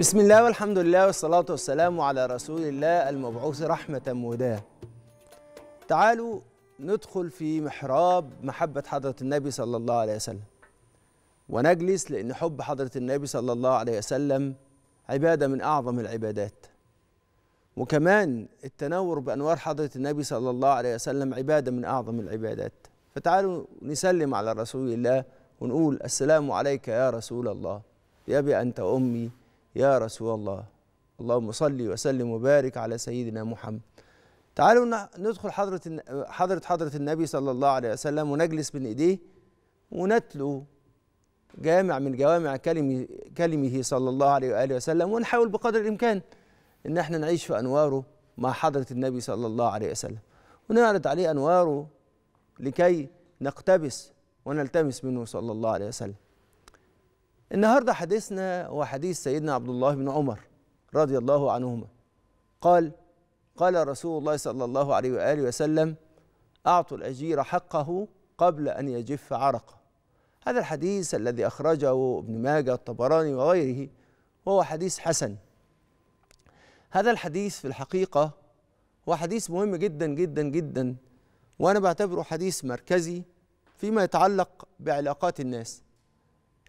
بسم الله والحمد لله والصلاة والسلام على رسول الله المبعوث رحمة مهداة تعالوا ندخل في محراب محبة حضرة النبي صلى الله عليه وسلم ونجلس لأن حب حضرة النبي صلى الله عليه وسلم عبادة من أعظم العبادات وكمان التنور بأنوار حضرة النبي صلى الله عليه وسلم عبادة من أعظم العبادات فتعالوا نسلم على رسول الله ونقول السلام عليك يا رسول الله يا بي أنت وأمي يا رسول الله اللهم صل وسلم وبارك على سيدنا محمد تعالوا ندخل حضرة حضرة حضرة النبي صلى الله عليه وسلم ونجلس بين إيديه ونتلو جامع من جوامع كلمه كلمه صلى الله عليه وآله وسلم ونحاول بقدر الإمكان إن احنا نعيش في أنواره مع حضرة النبي صلى الله عليه وسلم ونعرض عليه أنواره لكي نقتبس ونلتمس منه صلى الله عليه وسلم النهارده حديثنا هو حديث سيدنا عبد الله بن عمر رضي الله عنهما قال قال رسول الله صلى الله عليه واله وسلم اعطوا الاجير حقه قبل ان يجف عرقه هذا الحديث الذي اخرجه ابن ماجه الطبراني وغيره وهو حديث حسن هذا الحديث في الحقيقه هو حديث مهم جدا جدا جدا وانا بعتبره حديث مركزي فيما يتعلق بعلاقات الناس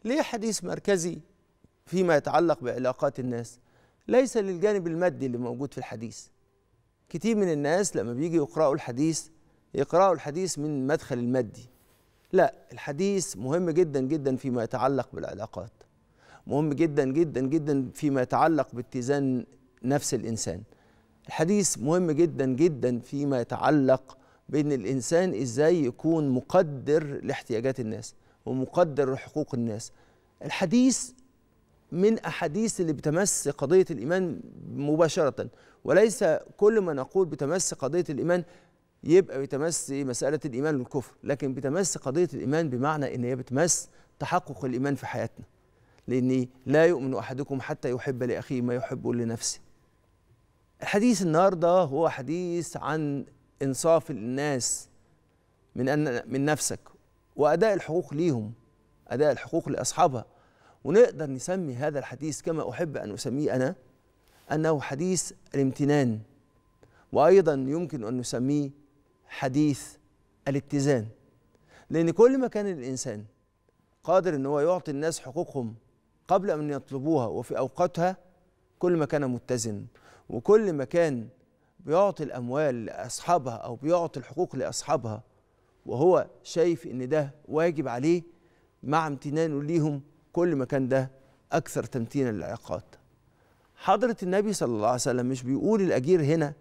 ليه حديث مركزي فيما يتعلق بعلاقات الناس ليس للجانب المادي اللي موجود في الحديث كتير من الناس لما بيجي يقرأوا الحديث يقرأوا الحديث من المدخل المادي لا الحديث مهم جدا جدا فيما يتعلق بالعلاقات مهم جدا جدا جدا فيما يتعلق باتزان نفس الإنسان الحديث مهم جدا جدا فيما يتعلق بأن الإنسان إزاي يكون مقدر لاحتياجات الناس ومقدر حقوق الناس الحديث من أحاديث اللي بتمس قضية الإيمان مباشرة وليس كل ما نقول بتمس قضية الإيمان يبقى بتمس مسألة الإيمان والكفر لكن بتمس قضية الإيمان بمعنى إن هي بتمس تحقق الإيمان في حياتنا لأني لا يؤمن أحدكم حتى يحب لأخيه ما يحب لنفسه الحديث النهاردة هو حديث عن إنصاف الناس من أن من نفسك وأداء الحقوق ليهم أداء الحقوق لأصحابها ونقدر نسمي هذا الحديث كما أحب أن أسميه أنا أنه حديث الامتنان وأيضا يمكن أن نسميه حديث الاتزان لأن كل ما كان الإنسان قادر أن هو يعطي الناس حقوقهم قبل أن يطلبوها وفي أوقاتها كل ما كان متزن وكل ما كان بيعطي الأموال لأصحابها أو بيعطي الحقوق لأصحابها وهو شايف ان ده واجب عليه مع امتنانه ليهم كل ما كان ده اكثر تمتينا للعقاد حضرة النبي صلى الله عليه وسلم مش بيقول الأجير هنا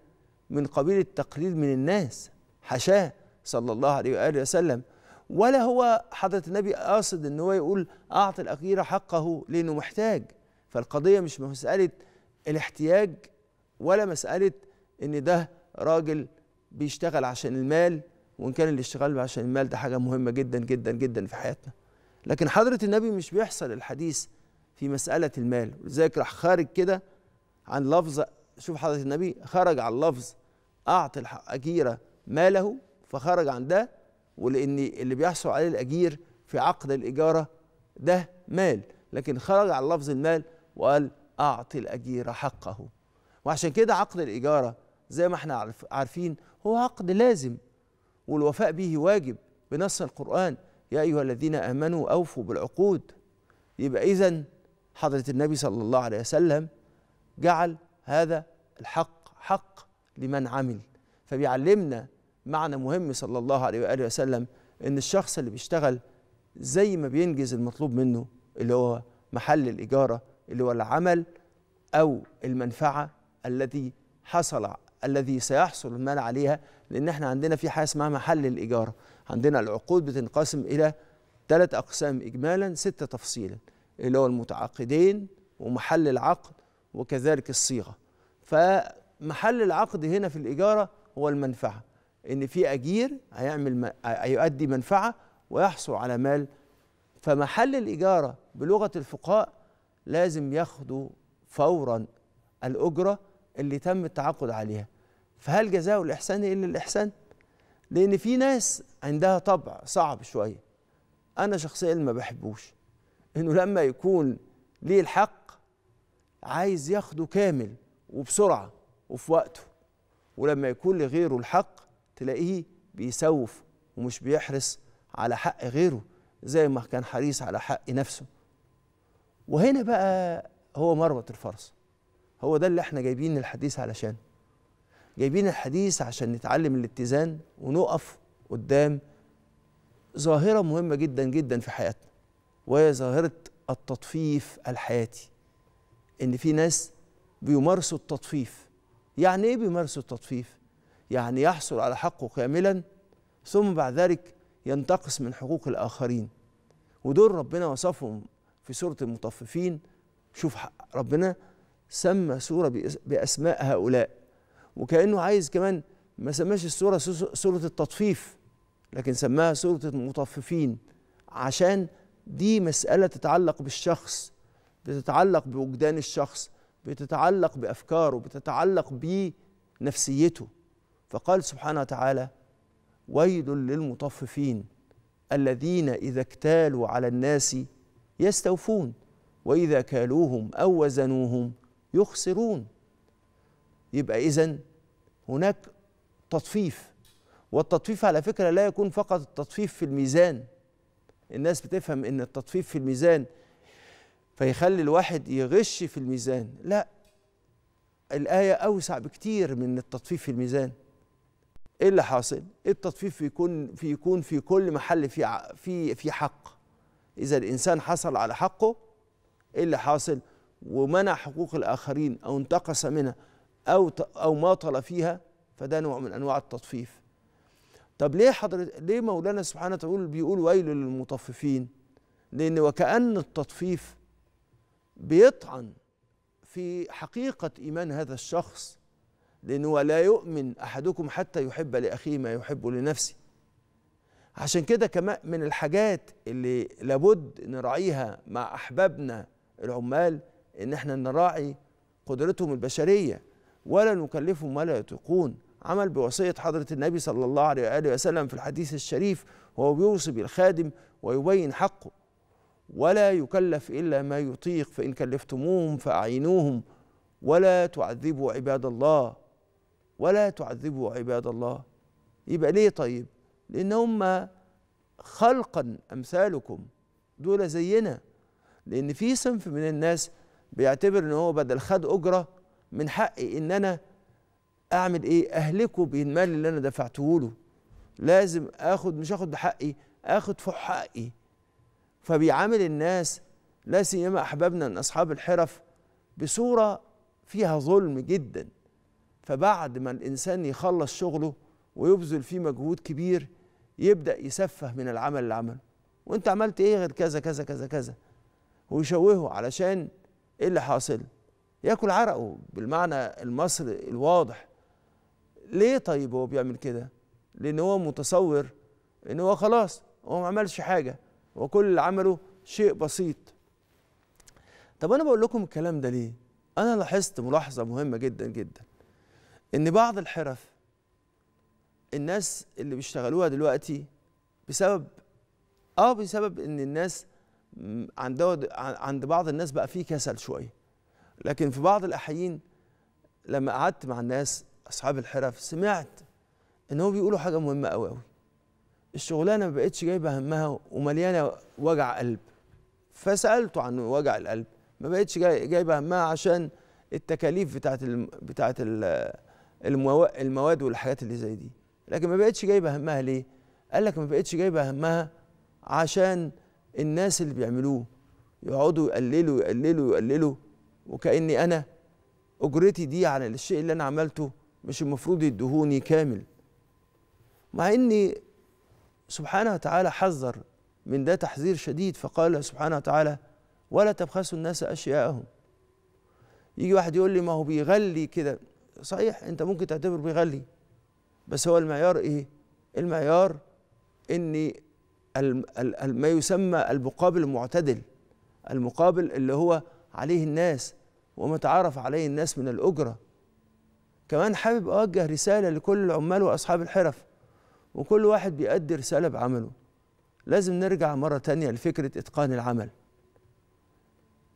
من قبيل التقليل من الناس حشاه صلى الله عليه وآله وسلم ولا هو حضرة النبي قاصد ان هو يقول أعطي الأجير حقه لأنه محتاج فالقضية مش مسألة الاحتياج ولا مسألة ان ده راجل بيشتغل عشان المال وان كان الاشتغال عشان المال ده حاجه مهمه جدا جدا جدا في حياتنا لكن حضره النبي مش بيحصل الحديث في مساله المال ولذلك راح خارج كده عن لفظ شوف حضره النبي خرج عن لفظ اعطي الاجيره ماله فخرج عن ده ولان اللي بيحصل عليه الاجير في عقد الاجاره ده مال لكن خرج عن لفظ المال وقال اعطي الاجير حقه وعشان كده عقد الاجاره زي ما احنا عارفين هو عقد لازم والوفاء به واجب بنص القرآن يا أيها الذين آمنوا أوفوا بالعقود يبقى إذا حضرة النبي صلى الله عليه وسلم جعل هذا الحق حق لمن عمل فبيعلمنا معنى مهم صلى الله عليه وآله وسلم إن الشخص اللي بيشتغل زي ما بينجز المطلوب منه اللي هو محل الإجارة اللي هو العمل أو المنفعة التي حصل الذي سيحصل المال عليها لان احنا عندنا في حاجه اسمها محل الاجاره عندنا العقود بتنقسم الى ثلاث اقسام اجمالا سته تفصيلا اللي هو المتعاقدين ومحل العقد وكذلك الصيغه فمحل العقد هنا في الاجاره هو المنفعه ان في اجير هيعمل هيؤدي منفعه ويحصل على مال فمحل الاجاره بلغه الفقهاء لازم ياخدوا فورا الاجره اللي تم التعاقد عليها فهل جزاء الإحسان إلا الإحسان؟ لأن في ناس عندها طبع صعب شوية أنا شخصيا ما بحبوش إنه لما يكون ليه الحق عايز ياخده كامل وبسرعة وفي وقته ولما يكون لغيره الحق تلاقيه بيسوف ومش بيحرص على حق غيره زي ما كان حريص على حق نفسه وهنا بقى هو مربط الفرس هو ده اللي احنا جايبين الحديث علشان جايبين الحديث عشان نتعلم الاتزان ونقف قدام ظاهرة مهمة جدا جدا في حياتنا وهي ظاهرة التطفيف الحياتي إن في ناس بيمارسوا التطفيف يعني إيه بيمارسوا التطفيف؟ يعني يحصل على حقه كاملا ثم بعد ذلك ينتقص من حقوق الآخرين ودول ربنا وصفهم في سورة المطففين شوف ربنا سمى سورة بأسماء هؤلاء وكأنه عايز كمان ما سماش السورة سورة التطفيف لكن سماها سورة المطففين عشان دي مسألة تتعلق بالشخص بتتعلق بوجدان الشخص بتتعلق بأفكاره بتتعلق بنفسيته فقال سبحانه وتعالى ويل للمطففين الذين إذا اكتالوا على الناس يستوفون وإذا كالوهم أو وزنوهم يخسرون يبقى إذا هناك تطفيف والتطفيف على فكرة لا يكون فقط التطفيف في الميزان الناس بتفهم إن التطفيف في الميزان فيخلي الواحد يغش في الميزان لا الآية أوسع بكتير من التطفيف في الميزان إيه اللي حاصل؟ إيه التطفيف يكون في يكون في كل محل في في في حق إذا الإنسان حصل على حقه إيه اللي حاصل؟ ومنع حقوق الآخرين أو انتقص منها أو أو ماطل فيها فده نوع من أنواع التطفيف طب ليه حضرت ليه مولانا سبحانه وتعالى بيقول ويل للمطففين لأن وكأن التطفيف بيطعن في حقيقة إيمان هذا الشخص لأنه لا يؤمن أحدكم حتى يحب لأخيه ما يحب لنفسه عشان كده كمان من الحاجات اللي لابد نراعيها مع أحبابنا العمال ان احنا نراعي قدرتهم البشريه ولا نكلفهم ما لا يطيقون عمل بوصيه حضره النبي صلى الله عليه واله وسلم في الحديث الشريف وهو بيوصي بالخادم ويبين حقه ولا يكلف الا ما يطيق فان كلفتموهم فاعينوهم ولا تعذبوا عباد الله ولا تعذبوا عباد الله يبقى ليه طيب لان هم خلقا امثالكم دول زينا لان في صنف من الناس بيعتبر ان هو بدل خد اجره من حقي ان انا اعمل ايه اهلكه بالمال اللي انا دفعته له لازم اخد مش اخد حقي اخد فوق حقي فبيعامل الناس لا سيما احبابنا من اصحاب الحرف بصوره فيها ظلم جدا فبعد ما الانسان يخلص شغله ويبذل فيه مجهود كبير يبدا يسفه من العمل اللي عمله وانت عملت ايه غير كذا كذا كذا كذا ويشوهه علشان ايه اللي حاصل ياكل عرقه بالمعنى المصري الواضح ليه طيب هو بيعمل كده لان هو متصور ان هو خلاص هو ما عملش حاجه هو كل اللي عمله شيء بسيط طب انا بقول لكم الكلام ده ليه انا لاحظت ملاحظه مهمه جدا جدا ان بعض الحرف الناس اللي بيشتغلوها دلوقتي بسبب اه بسبب ان الناس عند عند بعض الناس بقى فيه كسل شويه لكن في بعض الاحيين لما قعدت مع الناس اصحاب الحرف سمعت ان هو بيقولوا حاجه مهمه قوي قوي الشغلانه ما بقتش جايبه همها ومليانه وجع قلب فسالته عن وجع القلب ما بقتش جايبه همها عشان التكاليف بتاعت الم... بتاعت المو... المواد والحاجات اللي زي دي لكن ما بقتش جايبه همها ليه قال لك ما بقتش جايبه همها عشان الناس اللي بيعملوه يقعدوا يقللوا يقللوا يقللوا وكأني أنا أجرتي دي على الشيء اللي أنا عملته مش المفروض يدهوني كامل مع إني سبحانه وتعالى حذر من ده تحذير شديد فقال سبحانه وتعالى ولا تبخسوا الناس أشياءهم يجي واحد يقول لي ما هو بيغلي كده صحيح أنت ممكن تعتبر بيغلي بس هو المعيار إيه؟ المعيار إني ما يسمى المقابل المعتدل المقابل اللي هو عليه الناس وما تعرف عليه الناس من الأجرة كمان حابب أوجه رسالة لكل العمال وأصحاب الحرف وكل واحد بيأدي رسالة بعمله لازم نرجع مرة تانية لفكرة إتقان العمل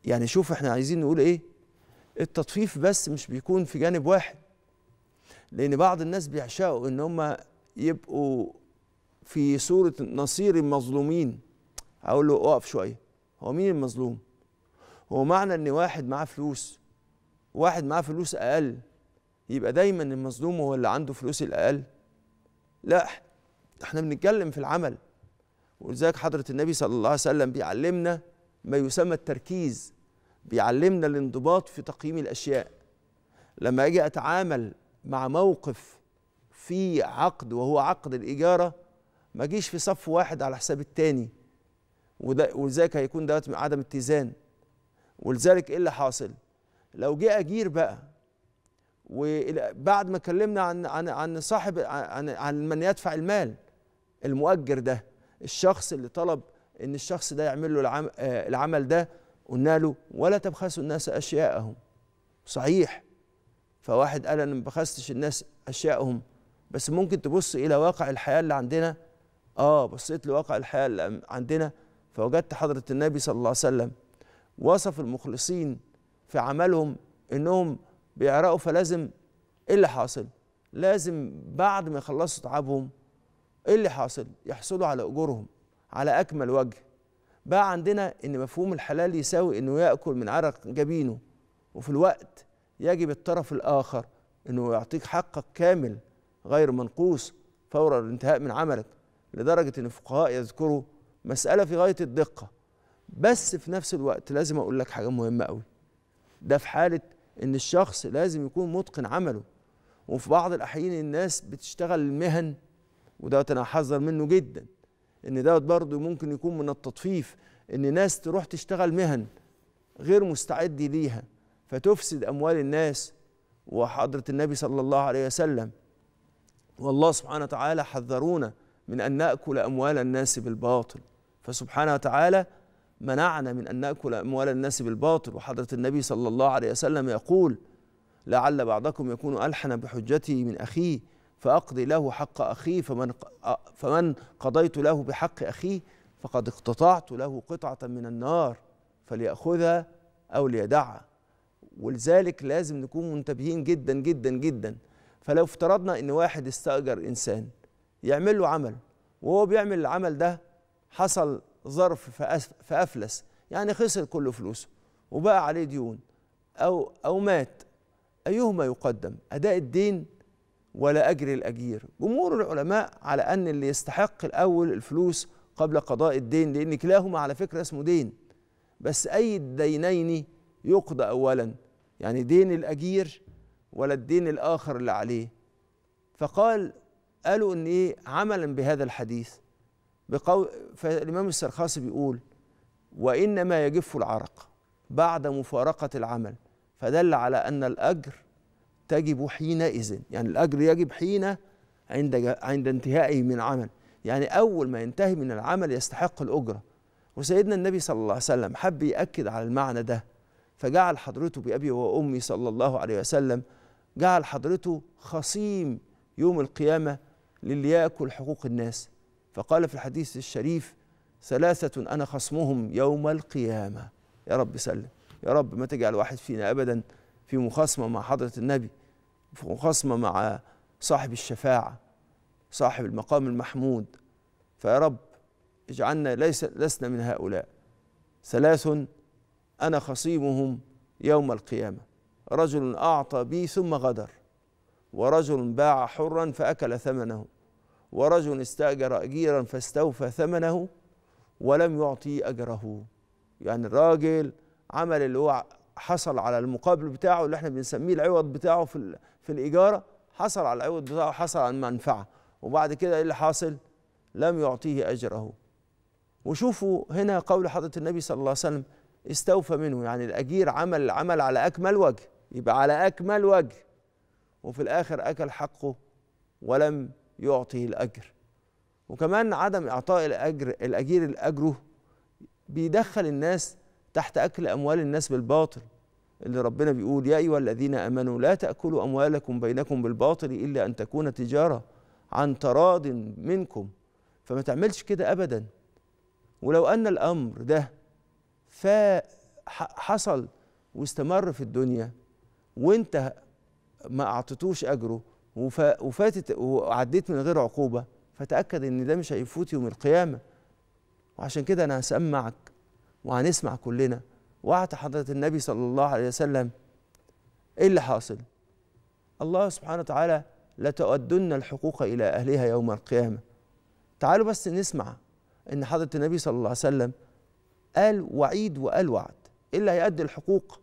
يعني شوف احنا عايزين نقول ايه التطفيف بس مش بيكون في جانب واحد لأن بعض الناس بيعشقوا إن هم يبقوا في سورة نصير المظلومين أقول له أقف شوية هو مين المظلوم؟ هو معنى إن واحد معاه فلوس واحد معاه فلوس أقل يبقى دايما المظلوم هو اللي عنده فلوس الأقل لا احنا بنتكلم في العمل ولذلك حضرة النبي صلى الله عليه وسلم بيعلمنا ما يسمى التركيز بيعلمنا الانضباط في تقييم الأشياء لما أجي أتعامل مع موقف في عقد وهو عقد الإجارة ما اجيش في صف واحد على حساب التاني ولذلك هيكون دوت عدم اتزان ولذلك ايه اللي حاصل لو جه اجير بقى وبعد ما اتكلمنا عن عن عن صاحب عن عن من يدفع المال المؤجر ده الشخص اللي طلب ان الشخص ده يعمل له آه، العمل ده قلنا له ولا تبخسوا الناس اشياءهم صحيح فواحد قال انا ما بخستش الناس اشياءهم بس ممكن تبص الى واقع الحياه اللي عندنا اه بصيت لواقع الحياه اللي عندنا فوجدت حضره النبي صلى الله عليه وسلم وصف المخلصين في عملهم انهم بيعرقوا فلازم ايه اللي حاصل لازم بعد ما يخلصوا تعبهم ايه اللي حاصل يحصلوا على اجورهم على اكمل وجه بقى عندنا ان مفهوم الحلال يساوي انه ياكل من عرق جبينه وفي الوقت يجب الطرف الاخر انه يعطيك حقك كامل غير منقوص فور الانتهاء من عملك لدرجة أن الفقهاء يذكروا مسألة في غاية الدقة بس في نفس الوقت لازم أقول لك حاجة مهمة قوي ده في حالة أن الشخص لازم يكون متقن عمله وفي بعض الأحيان الناس بتشتغل المهن وده أنا أحذر منه جدا ان دوت برضه ممكن يكون من التطفيف ان ناس تروح تشتغل مهن غير مستعد ليها فتفسد اموال الناس وحضره النبي صلى الله عليه وسلم والله سبحانه وتعالى حذرونا من أن نأكل أموال الناس بالباطل فسبحانه وتعالى منعنا من أن نأكل أموال الناس بالباطل وحضرة النبي صلى الله عليه وسلم يقول لعل بعضكم يكون ألحن بحجتي من أخيه فأقضي له حق أخيه فمن, فمن قضيت له بحق أخيه فقد اقتطعت له قطعة من النار فليأخذها أو ليدعها ولذلك لازم نكون منتبهين جدا جدا جدا فلو افترضنا أن واحد استأجر إنسان يعمل له عمل وهو بيعمل العمل ده حصل ظرف فافلس يعني خسر كل فلوسه وبقى عليه ديون او او مات ايهما يقدم اداء الدين ولا اجر الاجير جمهور العلماء على ان اللي يستحق الاول الفلوس قبل قضاء الدين لان كلاهما على فكره اسمه دين بس اي الدينين يقضى اولا يعني دين الاجير ولا الدين الاخر اللي عليه فقال قالوا ان ايه عملا بهذا الحديث بقول فالامام السرخاصي بيقول وانما يجف العرق بعد مفارقه العمل فدل على ان الاجر تجب حينئذ يعني الاجر يجب حين عند عند انتهائه من عمل يعني اول ما ينتهي من العمل يستحق الاجره وسيدنا النبي صلى الله عليه وسلم حب ياكد على المعنى ده فجعل حضرته بابي وامي صلى الله عليه وسلم جعل حضرته خصيم يوم القيامه للي ياكل حقوق الناس فقال في الحديث الشريف ثلاثة أنا خصمهم يوم القيامة يا رب سلم يا رب ما تجعل واحد فينا أبدا في مخاصمة مع حضرة النبي في مخاصمة مع صاحب الشفاعة صاحب المقام المحمود فيا رب اجعلنا ليس لسنا من هؤلاء ثلاث أنا خصيمهم يوم القيامة رجل أعطى بي ثم غدر ورجل باع حرا فأكل ثمنه ورجل استأجر أجيرا فاستوفى ثمنه ولم يعطي أجره يعني الراجل عمل اللي هو حصل على المقابل بتاعه اللي احنا بنسميه العوض بتاعه في في الإجارة حصل على العوض بتاعه حصل على المنفعة وبعد كده ايه اللي حاصل؟ لم يعطيه أجره وشوفوا هنا قول حضرة النبي صلى الله عليه وسلم استوفى منه يعني الأجير عمل العمل على أكمل وجه يبقى على أكمل وجه وفي الآخر أكل حقه ولم يعطي الأجر وكمان عدم إعطاء الأجر الأجير الأجره بيدخل الناس تحت أكل أموال الناس بالباطل اللي ربنا بيقول يا أيها الذين آمنوا لا تأكلوا أموالكم بينكم بالباطل إلا أن تكون تجارة عن تراض منكم فما تعملش كده أبدا ولو أن الأمر ده حصل واستمر في الدنيا وانت ما أعطيتوش أجره وفاتت وعديت من غير عقوبه فتاكد ان ده مش هيفوت يوم القيامه وعشان كده انا هسمعك وهنسمع كلنا وعد حضره النبي صلى الله عليه وسلم ايه اللي حاصل الله سبحانه وتعالى لتؤدن الحقوق الى اهلها يوم القيامه تعالوا بس نسمع ان حضره النبي صلى الله عليه وسلم قال وعيد وقال وعد إيه اللي هيؤدي الحقوق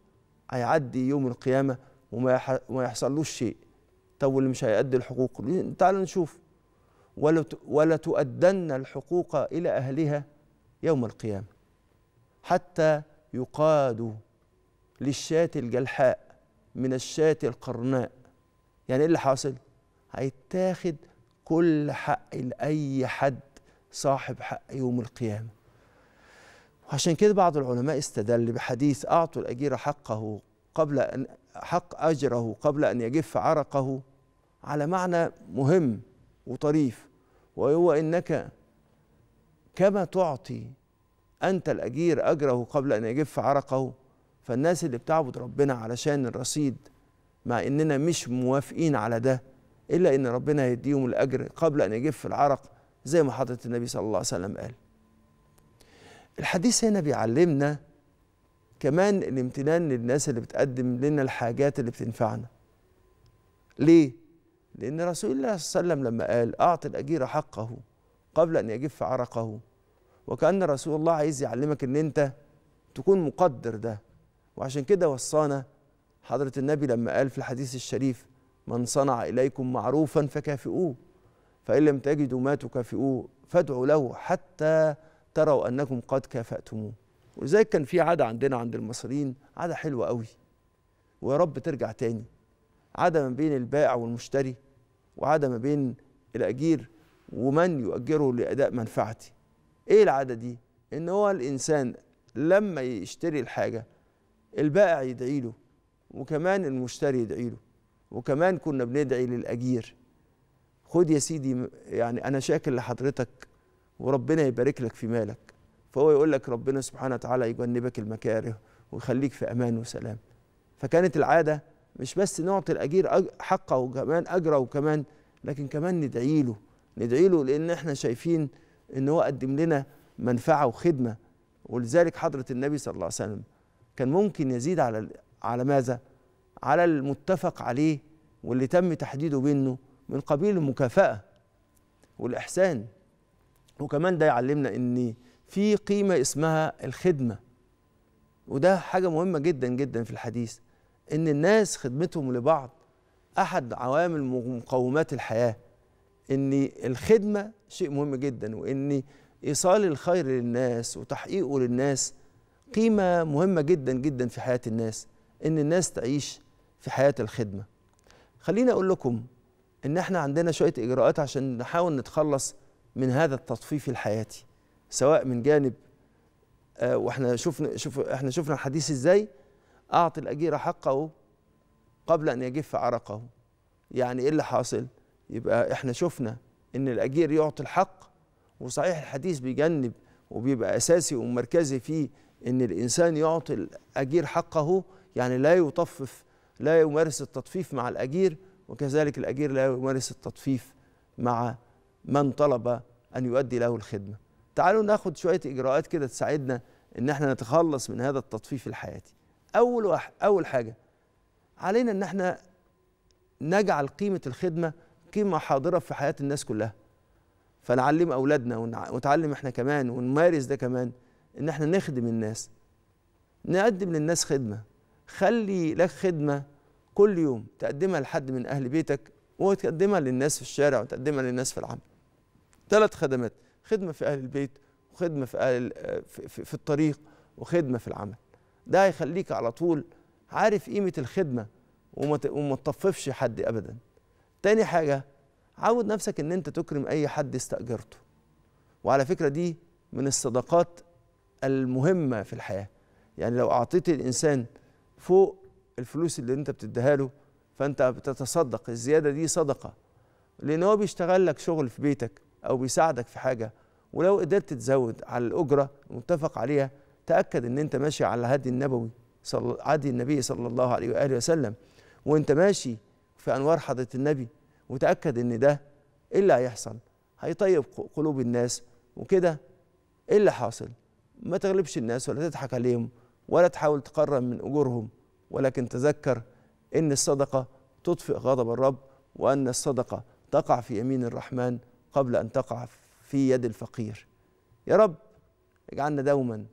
هيعدي يوم القيامه وما يحصلوش شيء طب واللي مش هيأدي الحقوق إيه، تعال نشوف ولتؤدن الحقوق إلى أهلها يوم القيامة حتى يقاد للشاة الجلحاء من الشاة القرناء يعني إيه اللي حاصل؟ هيتاخد كل حق لأي حد صاحب حق يوم القيامة عشان كده بعض العلماء استدل بحديث أعطوا الأجير حقه قبل أن حق أجره قبل أن يجف عرقه على معنى مهم وطريف وهو انك كما تعطي انت الاجير اجره قبل ان يجف عرقه فالناس اللي بتعبد ربنا علشان الرصيد مع اننا مش موافقين على ده الا ان ربنا هيديهم الاجر قبل ان يجف العرق زي ما حضره النبي صلى الله عليه وسلم قال الحديث هنا بيعلمنا كمان الامتنان للناس اللي بتقدم لنا الحاجات اللي بتنفعنا ليه لأن رسول الله صلى الله عليه وسلم لما قال أعطي الأجير حقه قبل أن يجف عرقه وكأن رسول الله عايز يعلمك أن أنت تكون مقدر ده وعشان كده وصانا حضرة النبي لما قال في الحديث الشريف من صنع إليكم معروفا فكافئوه فإن لم تجدوا ما تكافئوه فادعوا له حتى تروا أنكم قد كافأتموه ولذلك كان في عادة عندنا عند المصريين عادة حلوة قوي ويا رب ترجع تاني عادة ما بين البائع والمشتري وعادة ما بين الأجير ومن يؤجره لأداء منفعتي إيه العادة دي؟ إن هو الإنسان لما يشتري الحاجة البائع يدعي له وكمان المشتري يدعي له وكمان كنا بندعي للأجير خد يا سيدي يعني أنا شاكر لحضرتك وربنا يبارك لك في مالك فهو يقول لك ربنا سبحانه وتعالى يجنبك المكاره ويخليك في أمان وسلام فكانت العادة مش بس نعطي الأجير حقه وكمان أجره وكمان لكن كمان ندعي له ندعي له لأن احنا شايفين إن هو قدم لنا منفعة وخدمة ولذلك حضرة النبي صلى الله عليه وسلم كان ممكن يزيد على على ماذا؟ على المتفق عليه واللي تم تحديده بينه من قبيل المكافأة والإحسان وكمان ده يعلمنا إن في قيمة اسمها الخدمة وده حاجة مهمة جدا جدا في الحديث ان الناس خدمتهم لبعض احد عوامل مقومات الحياه ان الخدمه شيء مهم جدا وان ايصال الخير للناس وتحقيقه للناس قيمه مهمه جدا جدا في حياه الناس ان الناس تعيش في حياه الخدمه خليني اقول لكم ان احنا عندنا شويه اجراءات عشان نحاول نتخلص من هذا التطفيف الحياتي سواء من جانب آه، واحنا شفنا شوف احنا شفنا الحديث ازاي أعطي الأجير حقه قبل أن يجف عرقه يعني إيه اللي حاصل يبقى إحنا شفنا إن الأجير يعطي الحق وصحيح الحديث بيجنب وبيبقى أساسي ومركزي فيه إن الإنسان يعطي الأجير حقه يعني لا يطفف لا يمارس التطفيف مع الأجير وكذلك الأجير لا يمارس التطفيف مع من طلب أن يؤدي له الخدمة تعالوا ناخد شوية إجراءات كده تساعدنا إن احنا نتخلص من هذا التطفيف الحياتي اول واحد اول حاجه علينا ان احنا نجعل قيمه الخدمه قيمه حاضره في حياه الناس كلها فنعلم اولادنا ونتعلم احنا كمان ونمارس ده كمان ان احنا نخدم الناس نقدم للناس خدمه خلي لك خدمه كل يوم تقدمها لحد من اهل بيتك وتقدمها للناس في الشارع وتقدمها للناس في العمل ثلاث خدمات خدمه في اهل البيت وخدمه في, أهل آه، في, في, في الطريق وخدمه في العمل ده هيخليك على طول عارف قيمه الخدمه وما تطففش حد ابدا تاني حاجه عود نفسك ان انت تكرم اي حد استاجرته وعلى فكره دي من الصدقات المهمه في الحياه يعني لو اعطيت الانسان فوق الفلوس اللي انت بتديها له فانت بتتصدق الزياده دي صدقه لان هو بيشتغل لك شغل في بيتك او بيساعدك في حاجه ولو قدرت تزود على الاجره المتفق عليها تاكد ان انت ماشي على هدي النبوي صل... عدي النبي صلى الله عليه واله وسلم وانت ماشي في انوار حضره النبي وتاكد ان ده ايه اللي هيحصل هيطيب قلوب الناس وكده ايه اللي حاصل ما تغلبش الناس ولا تضحك عليهم ولا تحاول تقرب من اجورهم ولكن تذكر ان الصدقه تطفئ غضب الرب وان الصدقه تقع في يمين الرحمن قبل ان تقع في يد الفقير يا رب اجعلنا دوما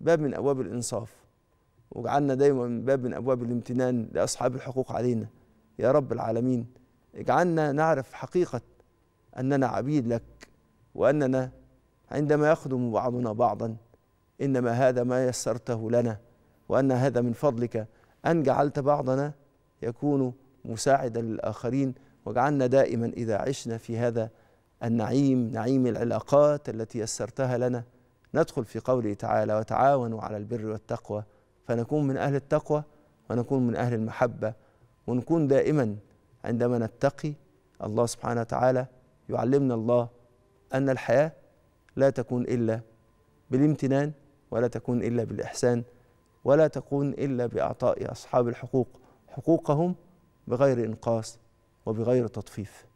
باب من ابواب الانصاف واجعلنا دايما باب من ابواب الامتنان لاصحاب الحقوق علينا يا رب العالمين اجعلنا نعرف حقيقه اننا عبيد لك واننا عندما يخدم بعضنا بعضا انما هذا ما يسرته لنا وان هذا من فضلك ان جعلت بعضنا يكون مساعدا للاخرين واجعلنا دائما اذا عشنا في هذا النعيم نعيم العلاقات التي يسرتها لنا ندخل في قوله تعالى وتعاونوا على البر والتقوى فنكون من أهل التقوى ونكون من أهل المحبة ونكون دائما عندما نتقي الله سبحانه وتعالى يعلمنا الله أن الحياة لا تكون إلا بالامتنان ولا تكون إلا بالإحسان ولا تكون إلا بإعطاء أصحاب الحقوق حقوقهم بغير إنقاص وبغير تطفيف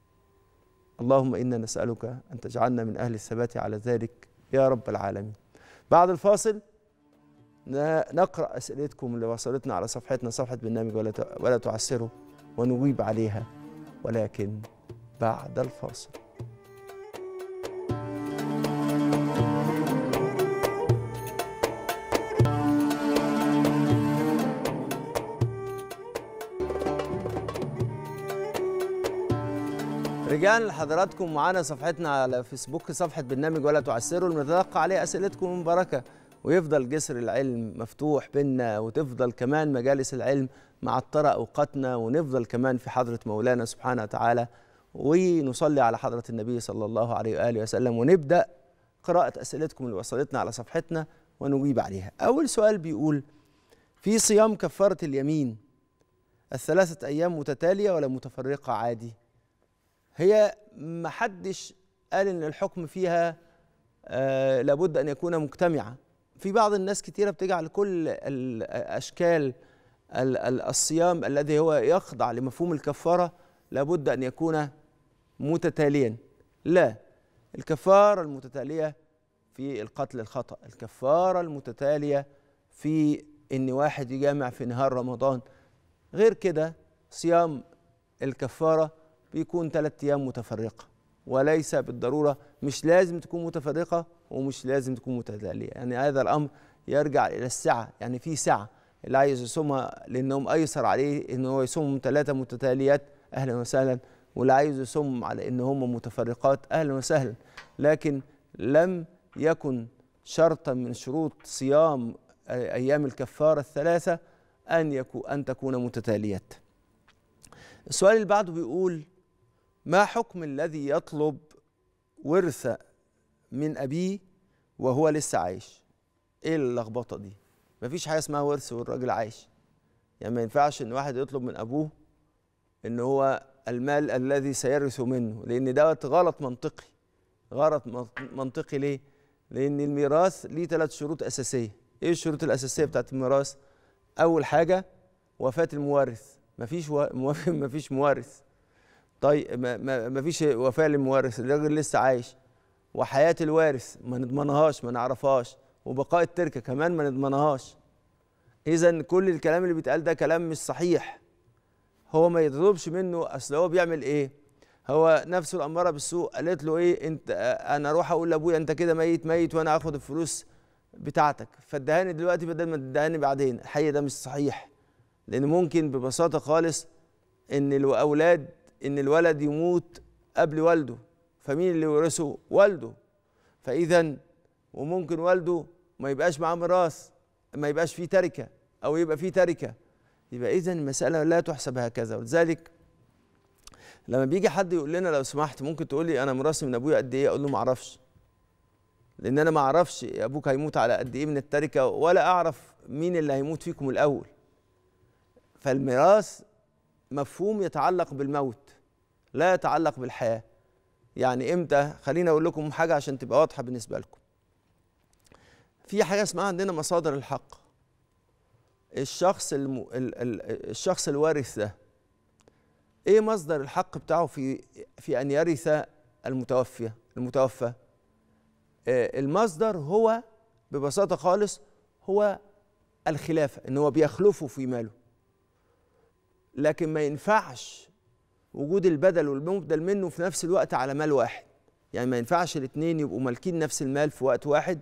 اللهم إنا نسألك أن تجعلنا من أهل الثبات على ذلك يا رب العالمين بعد الفاصل نقرأ أسئلتكم اللي وصلتنا على صفحتنا صفحة برنامج ولا, ولا تعسره ونجيب عليها ولكن بعد الفاصل رجعنا لحضراتكم معانا صفحتنا على فيسبوك صفحه برنامج ولا تعسروا المتلقى عليه اسئلتكم بركه ويفضل جسر العلم مفتوح بينا وتفضل كمان مجالس العلم معطره اوقاتنا ونفضل كمان في حضره مولانا سبحانه وتعالى ونصلي على حضره النبي صلى الله عليه واله وسلم ونبدا قراءه اسئلتكم اللي وصلتنا على صفحتنا ونجيب عليها اول سؤال بيقول في صيام كفاره اليمين الثلاثه ايام متتاليه ولا متفرقه عادي هي ما حدش قال ان الحكم فيها آه لابد ان يكون مجتمعا في بعض الناس كتيرة بتجعل كل الأشكال الصيام الذي هو يخضع لمفهوم الكفارة لابد أن يكون متتاليا لا الكفارة المتتالية في القتل الخطأ الكفارة المتتالية في إن واحد يجامع في نهار رمضان غير كده صيام الكفارة بيكون ثلاث ايام متفرقه وليس بالضروره مش لازم تكون متفرقه ومش لازم تكون متتاليه يعني هذا الامر يرجع الى السعه يعني في سعه اللي عايز يصومها لانهم ايسر عليه ان هو يصوم ثلاثه متتاليات اهلا وسهلا واللي عايز يصوم على ان هم متفرقات اهلا وسهلا لكن لم يكن شرطا من شروط صيام ايام الكفاره الثلاثه ان يكون ان تكون متتاليات السؤال اللي بعده بيقول ما حكم الذي يطلب ورثة من أبيه وهو لسه عايش إيه اللخبطة دي مفيش حاجة اسمها ورث والراجل عايش يعني ما ينفعش إن واحد يطلب من أبوه إن هو المال الذي سيرث منه لأن دوت غلط منطقي غلط منطقي ليه؟ لأن الميراث ليه ثلاث شروط أساسية إيه الشروط الأساسية بتاعت الميراث؟ أول حاجة وفاة المورث مفيش و... مفيش مورث طيب ما فيش وفاء للمورث الراجل لسه عايش وحياه الوارث ما نضمنهاش ما نعرفهاش وبقاء التركه كمان ما نضمنهاش اذا كل الكلام اللي بيتقال ده كلام مش صحيح هو ما يطلبش منه اصل هو بيعمل ايه هو نفسه الاماره بالسوء قالت له ايه انت انا اروح اقول لابويا انت كده ميت ميت وانا اخد الفلوس بتاعتك فادهاني دلوقتي بدل ما تدهاني بعدين الحقيقه ده مش صحيح لان ممكن ببساطه خالص ان الاولاد ان الولد يموت قبل والده فمين اللي يورثه والده فاذا وممكن والده ما يبقاش معاه ميراث ما يبقاش فيه تركه او يبقى فيه تركه يبقى اذا المساله لا تحسب هكذا ولذلك لما بيجي حد يقول لنا لو سمحت ممكن تقول لي انا مراسم من ابويا قد ايه اقول له ما اعرفش لان انا ما اعرفش ابوك هيموت على قد ايه من التركه ولا اعرف مين اللي هيموت فيكم الاول فالميراث مفهوم يتعلق بالموت لا يتعلق بالحياه يعني امتى خليني اقول لكم حاجه عشان تبقى واضحه بالنسبه لكم في حاجه اسمها عندنا مصادر الحق الشخص الم... ال... ال... الشخص الوارث ده ايه مصدر الحق بتاعه في في ان يرث المتوفي المتوفى آه، المصدر هو ببساطه خالص هو الخلافه ان هو بيخلفه في ماله لكن ما ينفعش وجود البدل والمبدل منه في نفس الوقت على مال واحد يعني ما ينفعش الاثنين يبقوا مالكين نفس المال في وقت واحد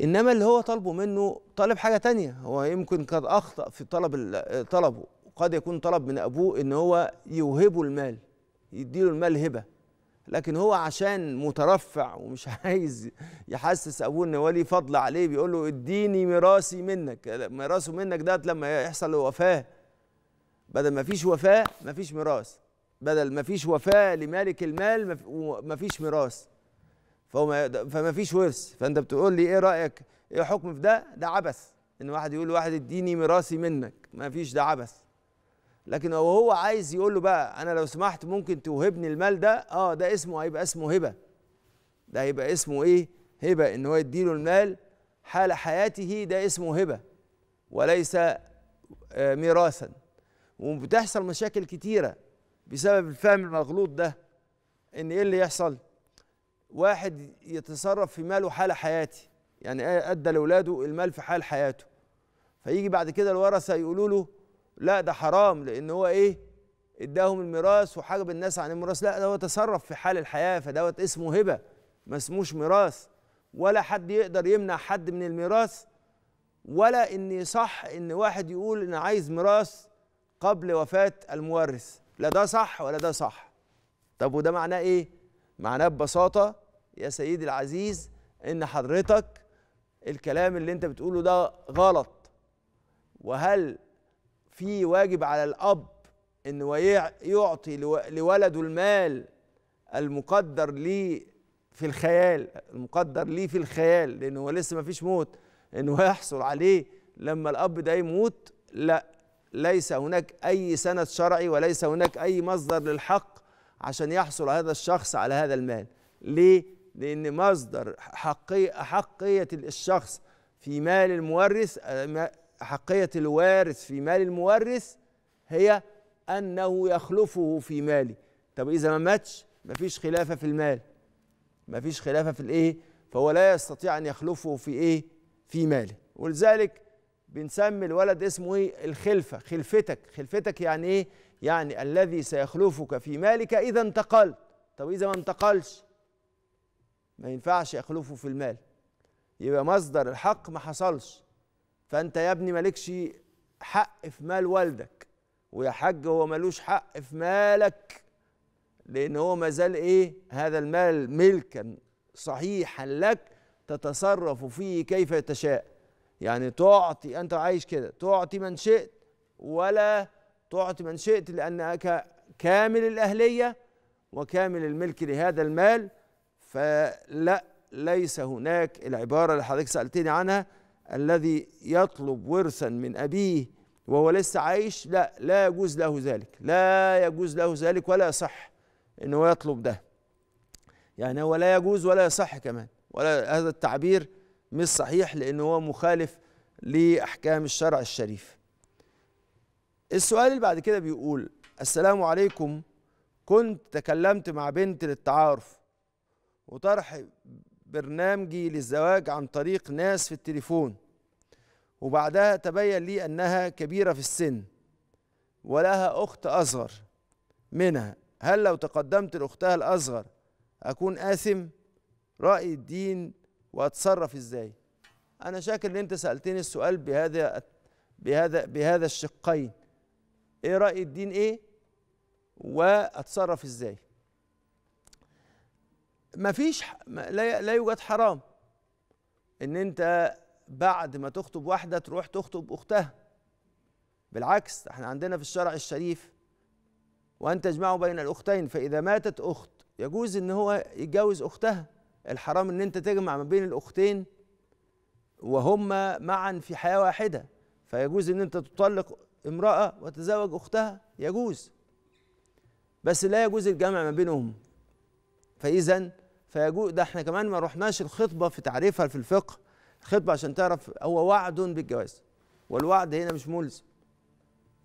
انما اللي هو طالبه منه طالب حاجه تانية هو يمكن قد اخطا في طلب طلبه قد يكون طلب من ابوه ان هو يوهبه المال يديله المال هبه لكن هو عشان مترفع ومش عايز يحسس ابوه ان ولي فضل عليه بيقول له اديني ميراثي منك ميراثه منك ده لما يحصل وفاه بدل ما فيش وفاء ما فيش ميراث بدل ما فيش وفاء لمالك المال ما فيش ميراث فهو فما فيش ورث فانت بتقول لي ايه رايك ايه حكم في ده ده عبث ان واحد يقول لواحد اديني ميراثي منك ما فيش ده عبث لكن لو هو عايز يقول له بقى انا لو سمحت ممكن توهبني المال ده اه ده اسمه هيبقى اسمه هبه ده هيبقى اسمه ايه هبه ان هو يديله المال حال حياته ده اسمه هبه وليس آه، ميراثا وبتحصل مشاكل كتيرة بسبب الفهم المغلوط ده ان ايه اللي يحصل واحد يتصرف في ماله حال حياتي يعني ادى لاولاده المال في حال حياته فيجي بعد كده الورثه يقولوا له لا ده حرام لان هو ايه اداهم الميراث وحجب الناس عن الميراث لا ده هو تصرف في حال الحياه فدوت اسمه هبه ما اسموش ميراث ولا حد يقدر يمنع حد من الميراث ولا ان صح ان واحد يقول انا عايز ميراث قبل وفاة المورث لا ده صح ولا ده صح طب وده معناه ايه معناه ببساطة يا سيدي العزيز ان حضرتك الكلام اللي انت بتقوله ده غلط وهل في واجب على الاب انه يعطي لولده المال المقدر ليه في الخيال المقدر ليه في الخيال لانه هو لسه ما فيش موت انه يحصل عليه لما الاب ده يموت لا ليس هناك أي سند شرعي وليس هناك أي مصدر للحق عشان يحصل هذا الشخص على هذا المال ليه؟ لأن مصدر حقية, حقية الشخص في مال المورث حقية الوارث في مال المورث هي أنه يخلفه في ماله طب إذا ما ماتش مفيش خلافة في المال مفيش خلافة في الإيه؟ فهو لا يستطيع أن يخلفه في إيه؟ في ماله ولذلك بنسمي الولد اسمه ايه الخلفه خلفتك خلفتك يعني ايه يعني الذي سيخلفك في مالك اذا انتقلت طب اذا ما انتقلش ما ينفعش يخلفه في المال يبقى مصدر الحق ما حصلش فانت يا ابني مالكش حق في مال والدك ويا حاج هو ملوش حق في مالك لان هو ما زال ايه هذا المال ملكا صحيحا لك تتصرف فيه كيف تشاء يعني تعطي أنت عايش كده تعطي من شئت ولا تعطي من شئت لأنك كامل الأهلية وكامل الملك لهذا المال فلا ليس هناك العبارة اللي حضرتك سألتني عنها الذي يطلب ورثا من أبيه وهو لسه عايش لا لا يجوز له ذلك لا يجوز له ذلك ولا يصح أنه يطلب ده يعني هو لا يجوز ولا يصح كمان ولا هذا التعبير مش صحيح لأنه هو مخالف لأحكام الشرع الشريف السؤال اللي بعد كده بيقول السلام عليكم كنت تكلمت مع بنت للتعارف وطرح برنامجي للزواج عن طريق ناس في التليفون وبعدها تبين لي أنها كبيرة في السن ولها أخت أصغر منها هل لو تقدمت لأختها الأصغر أكون آثم؟ رأي الدين واتصرف ازاي انا شاكر ان انت سالتني السؤال بهذا بهذا بهذا الشقين ايه راي الدين ايه واتصرف ازاي مفيش لا, لا يوجد حرام ان انت بعد ما تخطب واحده تروح تخطب اختها بالعكس احنا عندنا في الشرع الشريف وان تجمعوا بين الاختين فاذا ماتت اخت يجوز ان هو يتجوز اختها الحرام ان انت تجمع ما بين الاختين وهما معا في حياه واحده فيجوز ان انت تطلق امراه وتزوج اختها يجوز بس لا يجوز الجمع ما بينهم فاذا فيجوز ده احنا كمان ما رحناش الخطبه في تعريفها في الفقه الخطبه عشان تعرف هو وعد بالجواز والوعد هنا مش ملزم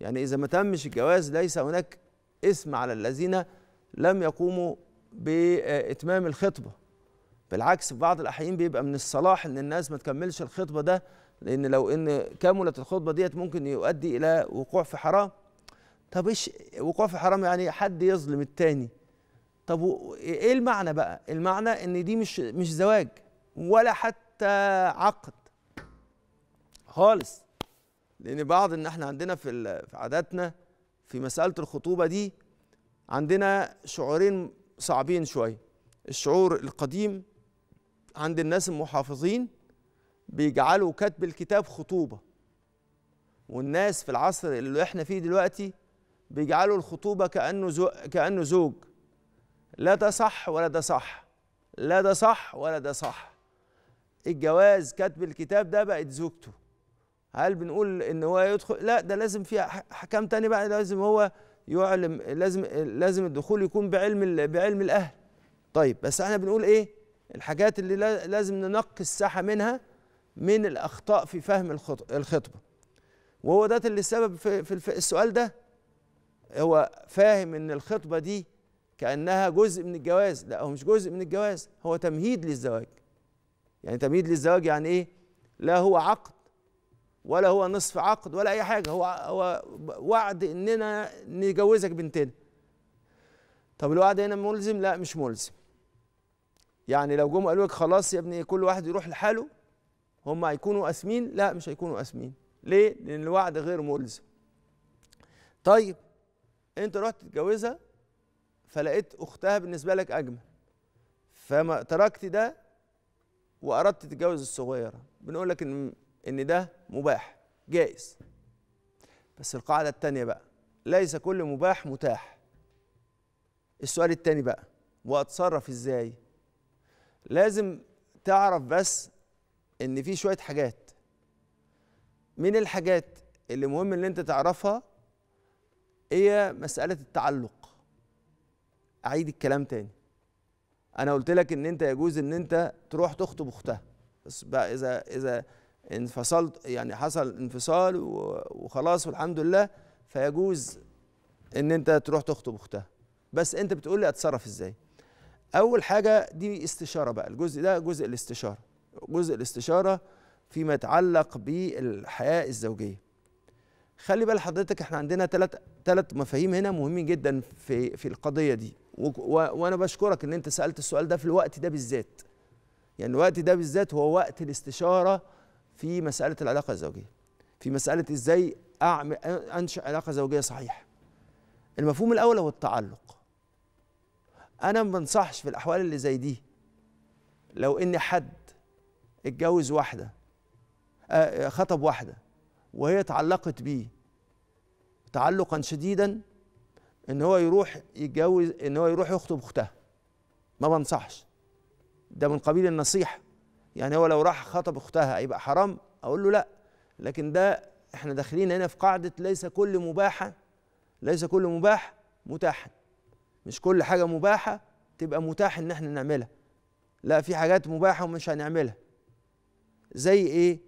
يعني اذا ما تمش الجواز ليس هناك اسم على الذين لم يقوموا باتمام الخطبه بالعكس في بعض الأحيان بيبقى من الصلاح إن الناس ما تكملش الخطبة ده لأن لو إن كملت الخطبة ديت ممكن يؤدي إلى وقوع في حرام طب إيش وقوع في حرام يعني حد يظلم الثاني طب إيه المعنى بقى؟ المعنى إن دي مش مش زواج ولا حتى عقد خالص لأن بعض إن إحنا عندنا في في عاداتنا في مسألة الخطوبة دي عندنا شعورين صعبين شوية الشعور القديم عند الناس المحافظين بيجعلوا كتب الكتاب خطوبة والناس في العصر اللي احنا فيه دلوقتي بيجعلوا الخطوبة كأنه زو كأنه زوج لا ده صح ولا ده صح لا ده صح ولا ده صح الجواز كتب الكتاب ده بقت زوجته هل بنقول ان هو يدخل لا ده لازم في حكام تاني بقى لازم هو يعلم لازم لازم الدخول يكون بعلم بعلم الاهل طيب بس احنا بنقول ايه الحاجات اللي لازم ننقي الساحه منها من الاخطاء في فهم الخطبه وهو ده اللي السبب في, في السؤال ده هو فاهم ان الخطبه دي كانها جزء من الجواز لا هو مش جزء من الجواز هو تمهيد للزواج يعني تمهيد للزواج يعني ايه لا هو عقد ولا هو نصف عقد ولا اي حاجه هو هو وعد اننا نجوزك بنتنا طب الوعد هنا ملزم لا مش ملزم يعني لو جم قالوا لك خلاص يا ابني كل واحد يروح لحاله هم هيكونوا قاسمين لا مش هيكونوا قاسمين ليه لان الوعد غير ملزم طيب انت رحت تتجوزها فلقيت اختها بالنسبه لك اجمل فما تركت ده واردت تتجوز الصغيره بنقول لك ان ان ده مباح جائز بس القاعده الثانيه بقى ليس كل مباح متاح السؤال الثاني بقى واتصرف ازاي لازم تعرف بس ان في شويه حاجات من الحاجات اللي مهم ان انت تعرفها هي مساله التعلق اعيد الكلام تاني انا قلت لك ان انت يجوز ان انت تروح تخطب اختها بس بقى اذا اذا انفصلت يعني حصل انفصال وخلاص والحمد لله فيجوز ان انت تروح تخطب اختها بس انت بتقول لي اتصرف ازاي اول حاجه دي استشاره بقى الجزء ده جزء الاستشاره جزء الاستشاره فيما يتعلق بالحياه الزوجيه خلي بال حضرتك احنا عندنا ثلاث ثلاث مفاهيم هنا مهمين جدا في في القضيه دي وانا بشكرك ان انت سالت السؤال ده في الوقت ده بالذات يعني الوقت ده بالذات هو وقت الاستشاره في مساله العلاقه الزوجيه في مساله ازاي اعمل انشا علاقه زوجيه صحيحه المفهوم الاول هو التعلق انا ما بنصحش في الاحوال اللي زي دي لو ان حد اتجوز واحده آه، آه، خطب واحده وهي تعلقت بيه تعلقا شديدا ان هو يروح يتجوز ان هو يروح يخطب اختها ما بنصحش ده من قبيل النصيحه يعني هو لو راح خطب اختها هيبقى حرام اقول له لا لكن ده احنا داخلين هنا في قاعده ليس كل مباحه ليس كل مباح متاحا مش كل حاجة مباحة تبقى متاح إن احنا نعملها لا في حاجات مباحة ومش هنعملها زي إيه؟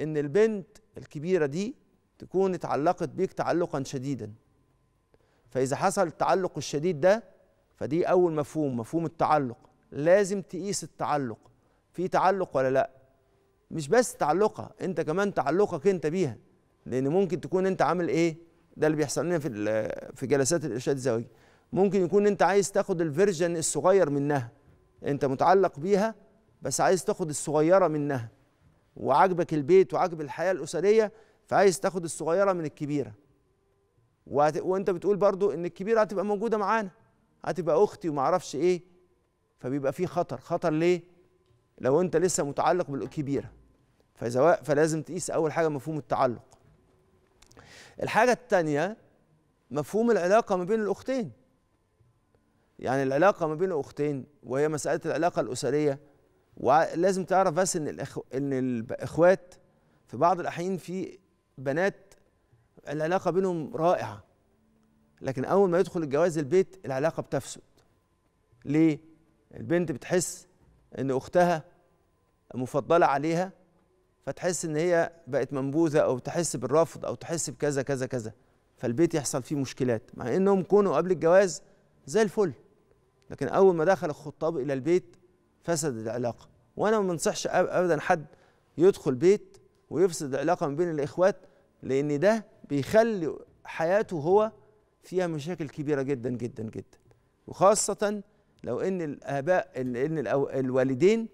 إن البنت الكبيرة دي تكون اتعلقت بيك تعلقا شديدا فإذا حصل التعلق الشديد ده فدي أول مفهوم مفهوم التعلق لازم تقيس التعلق في تعلق ولا لأ مش بس تعلقها أنت كمان تعلقك أنت بيها لأن ممكن تكون أنت عامل إيه ده اللي بيحصل لنا في في جلسات الإرشاد الزواجي ممكن يكون انت عايز تاخد الفيرجن الصغير منها انت متعلق بيها بس عايز تاخد الصغيره منها وعاجبك البيت وعاجب الحياه الاسريه فعايز تاخد الصغيره من الكبيره وهت... وانت بتقول برضو ان الكبيره هتبقى موجوده معانا هتبقى اختي ومعرفش ايه فبيبقى في خطر خطر ليه لو انت لسه متعلق بالكبيره فإذا فلازم تقيس اول حاجه مفهوم التعلق الحاجه الثانيه مفهوم العلاقه ما بين الاختين يعني العلاقه ما بين اختين وهي مساله العلاقه الاسريه ولازم تعرف بس ان الاخو ان الاخوات في بعض الاحيان في بنات العلاقه بينهم رائعه لكن اول ما يدخل الجواز البيت العلاقه بتفسد ليه البنت بتحس ان اختها مفضله عليها فتحس ان هي بقت منبوذه او تحس بالرفض او تحس بكذا كذا كذا فالبيت يحصل فيه مشكلات مع انهم كونوا قبل الجواز زي الفل لكن أول ما دخل الخطاب إلى البيت فسد العلاقة وأنا ما بنصحش أبدا حد يدخل بيت ويفسد العلاقة ما بين الإخوات لأن ده بيخلي حياته هو فيها مشاكل كبيرة جدا جدا جدا وخاصة لو إن الآباء إن الوالدين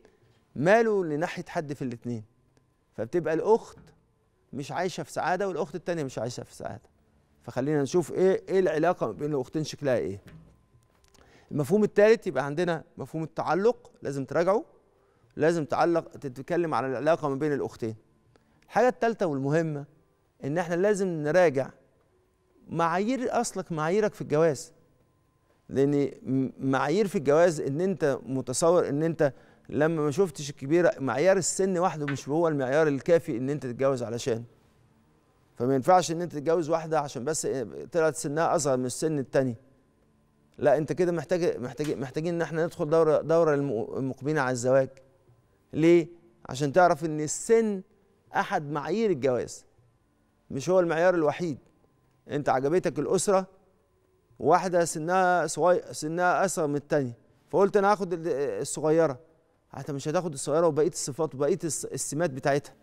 مالوا لناحية حد في الاتنين فبتبقى الأخت مش عايشة في سعادة والأخت التانية مش عايشة في سعادة فخلينا نشوف إيه إيه العلاقة بين الأختين شكلها إيه المفهوم الثالث يبقى عندنا مفهوم التعلق لازم تراجعه لازم تعلق تتكلم على العلاقه ما بين الاختين الحاجه الثالثه والمهمه ان احنا لازم نراجع معايير اصلك معاييرك في الجواز لان معايير في الجواز ان انت متصور ان انت لما ما شفتش الكبيره معيار السن وحده مش هو المعيار الكافي ان انت تتجوز علشان فما ينفعش ان انت تتجوز واحده عشان بس آه، طلعت سنها اصغر من السن التاني لا انت كده محتاج محتاج محتاجين ان احنا ندخل دوره دوره المقبلين على الزواج ليه عشان تعرف ان السن احد معايير الجواز مش هو المعيار الوحيد انت عجبتك الاسره واحده سنها صغير سنها اصغر من الثانيه فقلت انا هاخد الصغيره انت مش هتاخد الصغيره وبقيه الصفات وبقيه السمات بتاعتها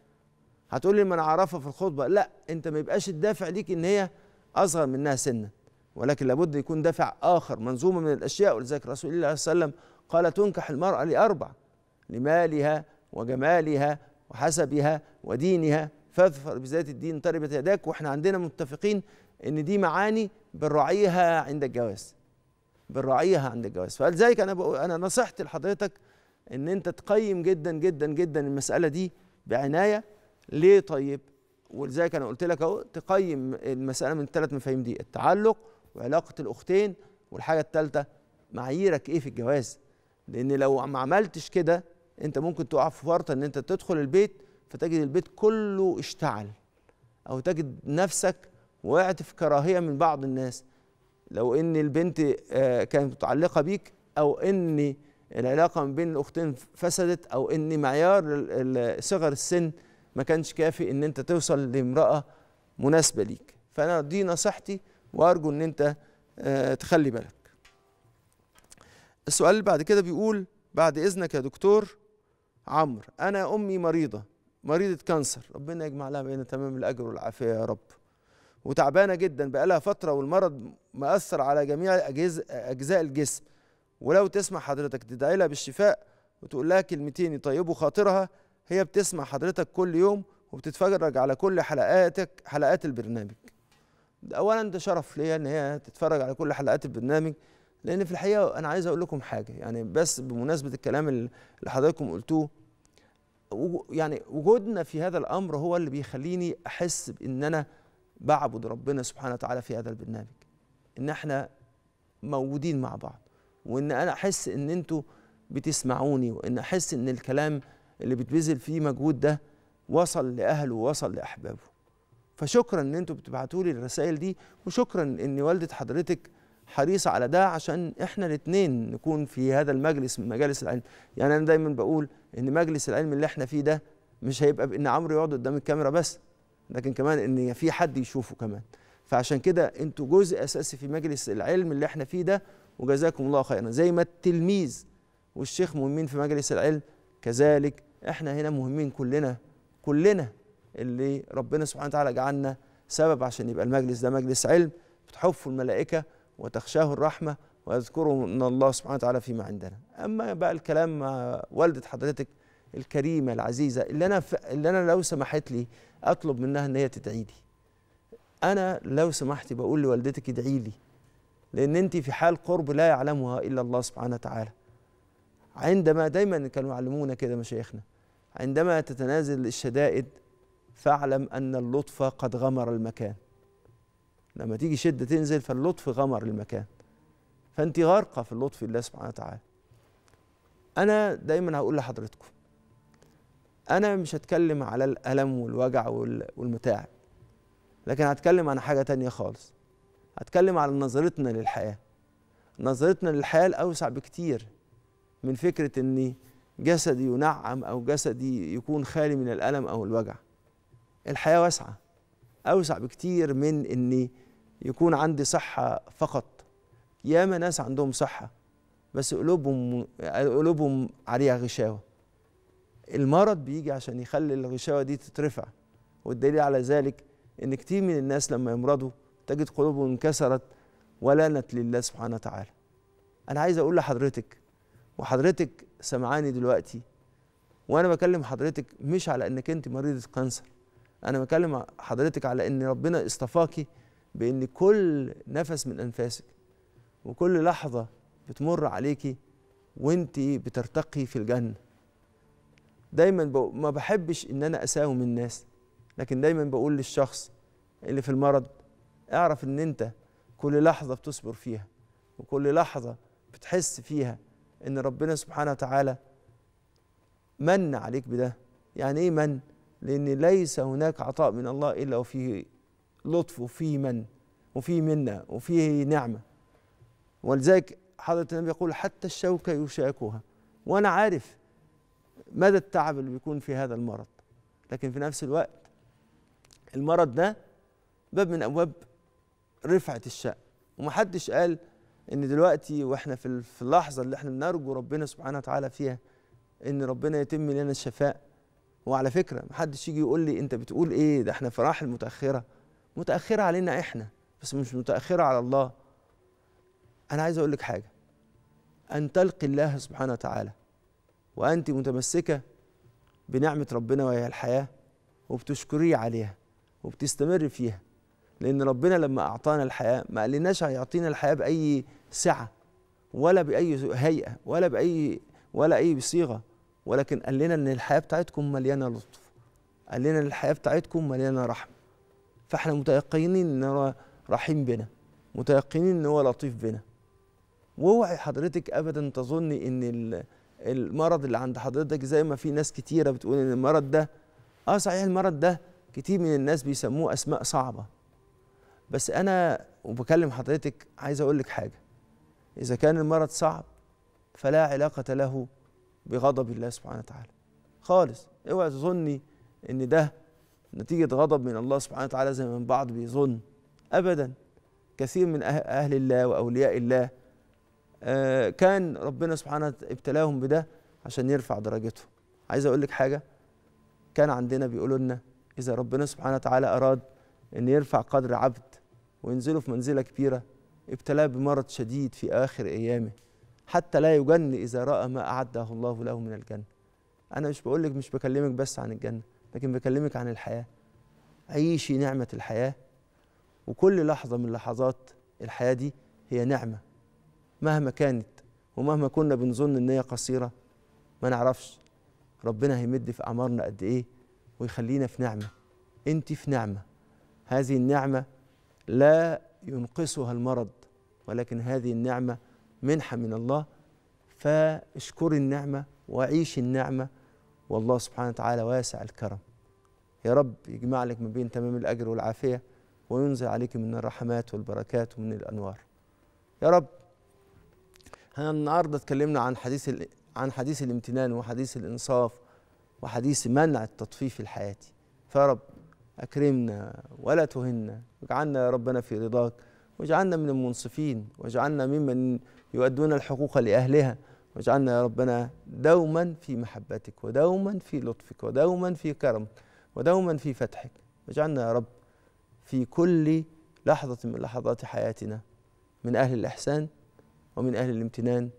هتقول لي ما انا اعرفها في الخطبه لا انت ما يبقاش الدافع ليك ان هي اصغر منها سنه ولكن لابد يكون دافع آخر منظومة من الأشياء ولذلك رسول الله صلى الله عليه وسلم قال تنكح المرأة لأربع لمالها وجمالها وحسبها ودينها فاظفر بذات الدين تربت يداك واحنا عندنا متفقين ان دي معاني بنراعيها عند الجواز بنراعيها عند الجواز فلذلك انا انا نصيحتي لحضرتك ان انت تقيم جدا جدا جدا المساله دي بعنايه ليه طيب ولذلك انا قلت لك اهو تقيم المساله من الثلاث مفاهيم دي التعلق وعلاقه الاختين والحاجه الثالثه معاييرك ايه في الجواز لان لو ما عملتش كده انت ممكن تقع في ورطه ان انت تدخل البيت فتجد البيت كله اشتعل او تجد نفسك وقعت في كراهيه من بعض الناس لو ان البنت آه، كانت متعلقه بيك او ان العلاقه ما بين الاختين فسدت او ان معيار صغر السن ما كانش كافي ان انت توصل لامراه مناسبه ليك فانا دي نصيحتي وارجو ان انت آه، تخلي بالك السؤال اللي بعد كده بيقول بعد اذنك يا دكتور عمرو انا امي مريضه مريضه كانسر ربنا يجمع لها بين تمام الاجر والعافيه يا رب وتعبانه جدا بقالها فتره والمرض مأثر على جميع اجزاء الجسم ولو تسمع حضرتك تدعي لها بالشفاء وتقول لها كلمتين يطيبوا خاطرها هي بتسمع حضرتك كل يوم وبتتفرج على كل حلقاتك حلقات البرنامج اولا ده شرف ليا ان هي تتفرج على كل حلقات البرنامج لان في الحقيقه انا عايز اقول لكم حاجه يعني بس بمناسبه الكلام اللي حضراتكم قلتوه يعني وجودنا في هذا الامر هو اللي بيخليني احس بان انا بعبد ربنا سبحانه وتعالى في هذا البرنامج ان احنا موجودين مع بعض وان انا احس ان انتوا بتسمعوني وان احس ان الكلام اللي بتبذل فيه مجهود ده وصل لاهله ووصل لاحبابه فشكرا ان انتوا بتبعتوا لي الرسائل دي وشكرا ان والده حضرتك حريصه على ده عشان احنا الاثنين نكون في هذا المجلس من مجالس العلم يعني انا دايما بقول ان مجلس العلم اللي احنا فيه ده مش هيبقى بان عمرو يقعد قدام الكاميرا بس لكن كمان ان في حد يشوفه كمان فعشان كده انتوا جزء اساسي في مجلس العلم اللي احنا فيه ده وجزاكم الله خيرا زي ما التلميذ والشيخ مهمين في مجلس العلم كذلك احنا هنا مهمين كلنا كلنا اللي ربنا سبحانه وتعالى جعلنا سبب عشان يبقى المجلس ده مجلس علم بتحفه الملائكة وتخشاه الرحمة ويذكره من الله سبحانه وتعالى فيما عندنا أما بقى الكلام مع والدة حضرتك الكريمة العزيزة اللي أنا, ف... اللي أنا لو سمحت لي أطلب منها إن هي تدعي لي أنا لو سمحت بقول لوالدتك ادعي لي لأن أنت في حال قرب لا يعلمها إلا الله سبحانه وتعالى عندما دايما كانوا يعلمونا كده مشايخنا عندما تتنازل الشدائد فاعلم أن اللطف قد غمر المكان لما تيجي شدة تنزل فاللطف غمر المكان فأنت غارقة في اللطف الله سبحانه وتعالى أنا دايما هقول لحضرتكم أنا مش هتكلم على الألم والوجع والمتاعب لكن هتكلم عن حاجة تانية خالص هتكلم على نظرتنا للحياة نظرتنا للحياة الأوسع بكتير من فكرة أن جسدي ينعم أو جسدي يكون خالي من الألم أو الوجع الحياة واسعة أوسع بكتير من إن يكون عندي صحة فقط ياما ناس عندهم صحة بس قلوبهم قلوبهم عليها غشاوة المرض بيجي عشان يخلي الغشاوة دي تترفع والدليل على ذلك إن كتير من الناس لما يمرضوا تجد قلوبهم انكسرت ولانت لله سبحانه وتعالى أنا عايز أقول لحضرتك وحضرتك سمعاني دلوقتي وأنا بكلم حضرتك مش على إنك أنت مريضة كانسر انا بكلم حضرتك على ان ربنا اصطفاكي بان كل نفس من انفاسك وكل لحظه بتمر عليكي وانت بترتقي في الجنه دايما ما بحبش ان انا اساوم الناس لكن دايما بقول للشخص اللي في المرض اعرف ان انت كل لحظه بتصبر فيها وكل لحظه بتحس فيها ان ربنا سبحانه وتعالى من عليك بده يعني ايه من لأن ليس هناك عطاء من الله إلا وفيه لطف وفيه من وفيه منة وفيه نعمة ولذلك حضرة النبي يقول حتى الشوكة يشاكها وأنا عارف مدى التعب اللي بيكون في هذا المرض لكن في نفس الوقت المرض ده باب من أبواب رفعة الشأن ومحدش قال ان دلوقتي واحنا في اللحظه اللي احنا بنرجو ربنا سبحانه وتعالى فيها ان ربنا يتم لنا الشفاء وعلى فكره محدش يجي يقول لي انت بتقول ايه ده احنا في مراحل متاخره متاخره علينا احنا بس مش متاخره على الله انا عايز اقول لك حاجه ان تلقي الله سبحانه وتعالى وانت متمسكه بنعمه ربنا وهي الحياه وبتشكريه عليها وبتستمر فيها لان ربنا لما اعطانا الحياه ما قالناش هيعطينا الحياه باي سعه ولا باي هيئه ولا باي ولا اي صيغه ولكن قال لنا ان الحياه بتاعتكم مليانه لطف قال لنا ان الحياه بتاعتكم مليانه رحمه فاحنا متيقنين ان هو رحيم بنا متيقنين ان هو لطيف بنا واوعي حضرتك ابدا تظني ان المرض اللي عند حضرتك زي ما في ناس كتيره بتقول ان المرض ده اه صحيح المرض ده كتير من الناس بيسموه اسماء صعبه بس انا وبكلم حضرتك عايز اقول لك حاجه اذا كان المرض صعب فلا علاقه له بغضب الله سبحانه وتعالى خالص اوعى تظني ان ده نتيجة غضب من الله سبحانه وتعالى زي ما بعض بيظن أبدا كثير من أه-، أهل الله وأولياء الله آه، كان ربنا سبحانه ابتلاهم بده عشان يرفع درجتهم عايز أقول لك حاجة كان عندنا بيقولوا لنا إذا ربنا سبحانه وتعالى أراد أن يرفع قدر عبد وينزله في منزلة كبيرة ابتلاه بمرض شديد في آخر أيامه حتى لا يجن إذا رأى ما أعده الله له من الجنة أنا مش بقول لك مش بكلمك بس عن الجنة لكن بكلمك عن الحياة عيشي نعمة الحياة وكل لحظة من لحظات الحياة دي هي نعمة مهما كانت ومهما كنا بنظن إن هي قصيرة ما نعرفش ربنا هيمد في أعمارنا قد إيه ويخلينا في نعمة أنت في نعمة هذه النعمة لا ينقصها المرض ولكن هذه النعمه منحة من الله فاشكر النعمة وعيش النعمة والله سبحانه وتعالى واسع الكرم يا رب يجمع لك ما بين تمام الأجر والعافية وينزل عليك من الرحمات والبركات ومن الأنوار يا رب احنا النهارده اتكلمنا عن حديث عن حديث الامتنان وحديث الانصاف وحديث منع التطفيف الحياتي فيا رب اكرمنا ولا تهنا واجعلنا يا ربنا في رضاك واجعلنا من المنصفين واجعلنا ممن يؤدون الحقوق لأهلها واجعلنا يا ربنا دوما في محبتك ودوما في لطفك ودوما في كرمك ودوما في فتحك واجعلنا يا رب في كل لحظة من لحظات حياتنا من أهل الإحسان ومن أهل الامتنان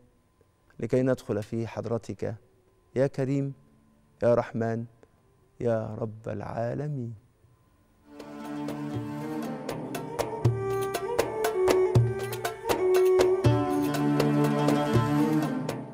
لكي ندخل في حضرتك يا كريم يا رحمن يا رب العالمين